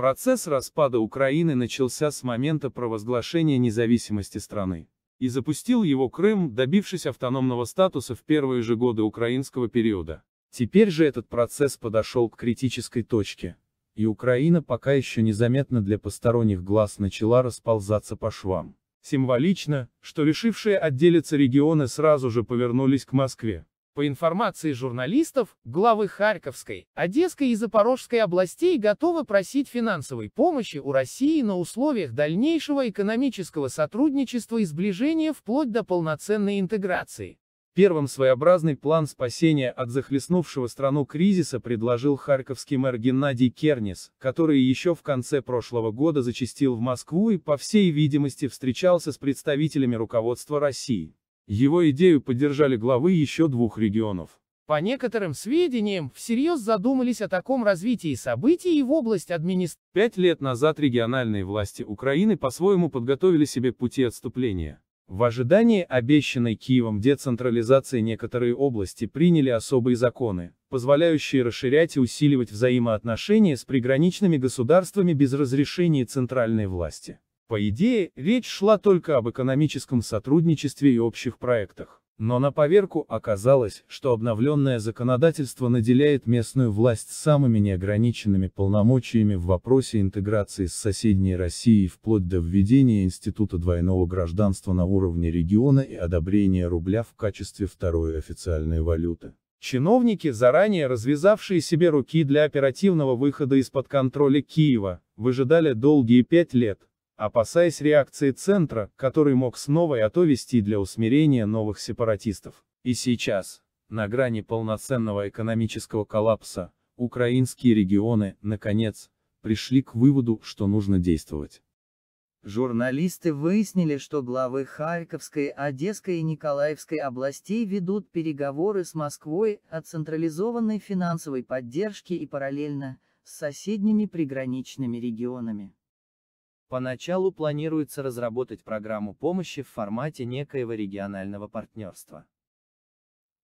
Процесс распада Украины начался с момента провозглашения независимости страны. И запустил его Крым, добившись автономного статуса в первые же годы украинского периода. Теперь же этот процесс подошел к критической точке. И Украина пока еще незаметно для посторонних глаз начала расползаться по швам. Символично, что решившие отделиться регионы сразу же повернулись к Москве. По информации журналистов, главы Харьковской, Одесской и Запорожской областей готовы просить финансовой помощи у России на условиях дальнейшего экономического сотрудничества и сближения вплоть до полноценной интеграции. Первым своеобразный план спасения от захлестнувшего страну кризиса предложил харьковский мэр Геннадий Кернис, который еще в конце прошлого года зачастил в Москву и, по всей видимости, встречался с представителями руководства России. Его идею поддержали главы еще двух регионов. По некоторым сведениям, всерьез задумались о таком развитии событий и в область администрации. Пять лет назад региональные власти Украины по-своему подготовили себе пути отступления. В ожидании обещанной Киевом децентрализации некоторые области приняли особые законы, позволяющие расширять и усиливать взаимоотношения с приграничными государствами без разрешения центральной власти. По идее, речь шла только об экономическом сотрудничестве и общих проектах. Но на поверку оказалось, что обновленное законодательство наделяет местную власть самыми неограниченными полномочиями в вопросе интеграции с соседней Россией вплоть до введения института двойного гражданства на уровне региона и одобрения рубля в качестве второй официальной валюты. Чиновники, заранее развязавшие себе руки для оперативного выхода из-под контроля Киева, выжидали долгие пять лет, опасаясь реакции центра, который мог снова и а вести для усмирения новых сепаратистов. И сейчас, на грани полноценного экономического коллапса, украинские регионы, наконец, пришли к выводу, что нужно действовать. Журналисты выяснили, что главы Харьковской, Одесской и Николаевской областей ведут переговоры с Москвой о централизованной финансовой поддержке и параллельно с соседними приграничными регионами. Поначалу планируется разработать программу помощи в формате некоего регионального партнерства.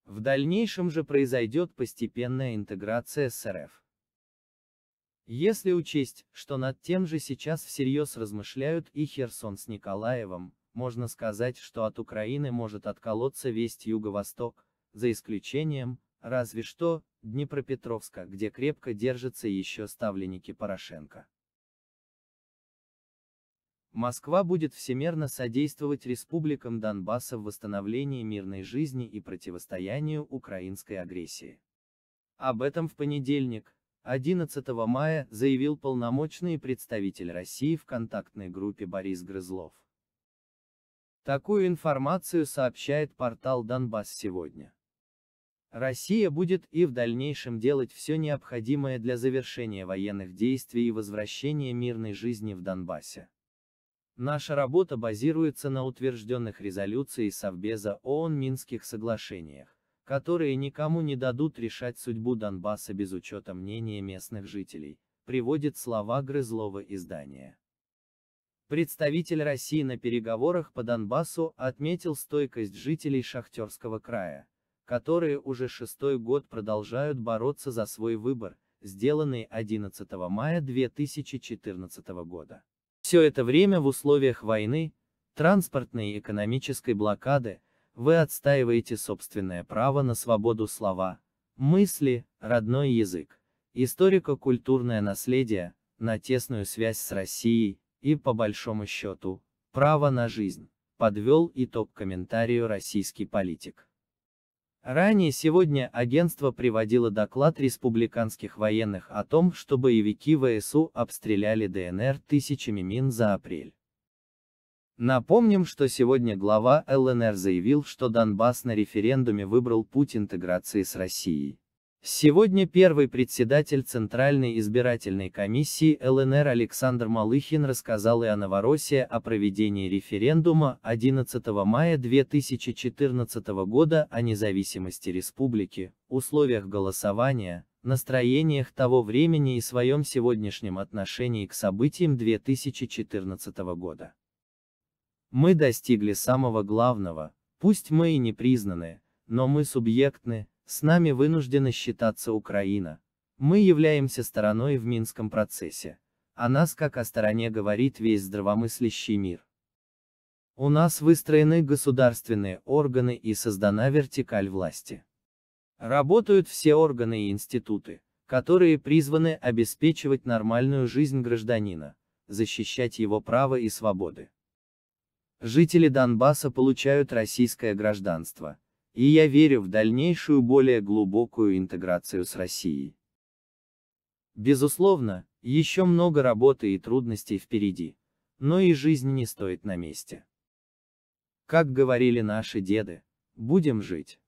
В дальнейшем же произойдет постепенная интеграция с РФ. Если учесть, что над тем же сейчас всерьез размышляют и Херсон с Николаевым, можно сказать, что от Украины может отколоться весь Юго-Восток, за исключением, разве что, Днепропетровска, где крепко держатся еще ставленники Порошенко. Москва будет всемерно содействовать республикам Донбасса в восстановлении мирной жизни и противостоянию украинской агрессии. Об этом в понедельник, 11 мая, заявил полномочный представитель России в контактной группе Борис Грызлов. Такую информацию сообщает портал Донбасс сегодня. Россия будет и в дальнейшем делать все необходимое для завершения военных действий и возвращения мирной жизни в Донбассе. Наша работа базируется на утвержденных резолюцией Совбеза ООН Минских соглашениях, которые никому не дадут решать судьбу Донбасса без учета мнения местных жителей, приводит слова Грызлова издания. Представитель России на переговорах по Донбассу отметил стойкость жителей Шахтерского края, которые уже шестой год продолжают бороться за свой выбор, сделанный 11 мая 2014 года. Все это время в условиях войны, транспортной и экономической блокады, вы отстаиваете собственное право на свободу слова, мысли, родной язык, историко-культурное наследие, на тесную связь с Россией и, по большому счету, право на жизнь, подвел итог комментарию российский политик. Ранее сегодня агентство приводило доклад республиканских военных о том, что боевики ВСУ обстреляли ДНР тысячами мин за апрель. Напомним, что сегодня глава ЛНР заявил, что Донбасс на референдуме выбрал путь интеграции с Россией. Сегодня первый председатель Центральной избирательной комиссии ЛНР Александр Малыхин рассказал и о Новороссии о проведении референдума 11 мая 2014 года о независимости республики, условиях голосования, настроениях того времени и своем сегодняшнем отношении к событиям 2014 года. Мы достигли самого главного, пусть мы и не признаны, но мы субъектны, с нами вынуждена считаться Украина. Мы являемся стороной в Минском процессе. О нас как о стороне говорит весь здравомыслящий мир. У нас выстроены государственные органы и создана вертикаль власти. Работают все органы и институты, которые призваны обеспечивать нормальную жизнь гражданина, защищать его права и свободы. Жители Донбасса получают российское гражданство – и я верю в дальнейшую более глубокую интеграцию с Россией. Безусловно, еще много работы и трудностей впереди. Но и жизнь не стоит на месте. Как говорили наши деды, будем жить.